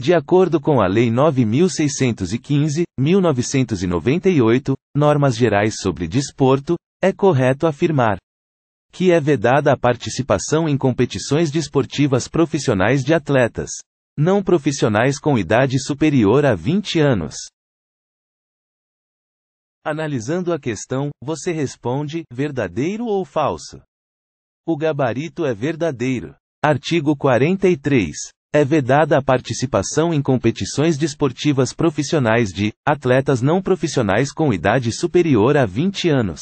De acordo com a Lei 9615, 1998, Normas Gerais sobre Desporto, é correto afirmar que é vedada a participação em competições desportivas profissionais de atletas não profissionais com idade superior a 20 anos. Analisando a questão, você responde: verdadeiro ou falso? O gabarito é verdadeiro. Artigo 43. É vedada a participação em competições desportivas profissionais de atletas não profissionais com idade superior a 20 anos.